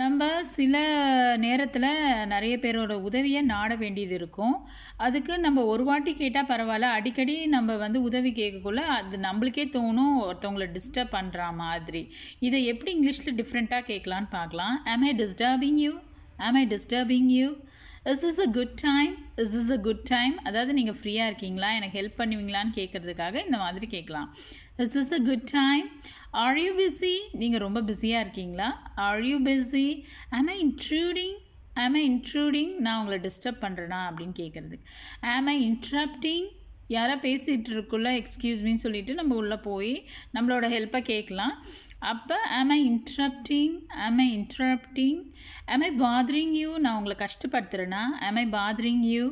நம்ம சில நேரத்தில் நிறைய பேரோட உதவியை நாட வேண்டியது இருக்கும் அதுக்கு நம்ம ஒரு வாட்டி கேட்டால் பரவாயில்ல அடிக்கடி நம்ம வந்து உதவி கேட்கக்குள்ள அது நம்மளுக்கே தோணும் ஒருத்தவங்களை டிஸ்டர்ப் பண்ணுற மாதிரி இதை எப்படி இங்கிலீஷில் டிஃப்ரெண்ட்டாக கேட்கலான்னு பார்க்கலாம் ஆம் I disturbing you am I disturbing you is is a good time is is a good time அதாவது நீங்கள் ஃப்ரீயாக இருக்கீங்களா எனக்கு ஹெல்ப் பண்ணுவீங்களான்னு கேட்குறதுக்காக இந்த மாதிரி கேட்கலாம் is is a good time are you busy நீங்கள் ரொம்ப பிஸியாக இருக்கீங்களா are you busy I'm I intruding am I intruding நான் உங்களை டிஸ்டர்ப் பண்ணுறேனா அப்படின்னு கேட்குறதுக்கு ஆம் ஐ இன்ட்ரப்டிங் யாராக பேசிகிட்டு இருக்குள்ள எக்ஸ்கியூஸ் மீன் சொல்லிவிட்டு நம்ம உள்ளே போய் நம்மளோட ஹெல்ப்பை கேட்கலாம் அப்போ ஆம் ஐ இன்ட்ரப்டிங் ஆம் ஐ இன்ட்ரப்டிங் ஆம் ஐ பாதரிங் யூ நான் உங்களை கஷ்டப்படுத்துகிறேன்னா ஆம் ஐ பாதரிங் யூ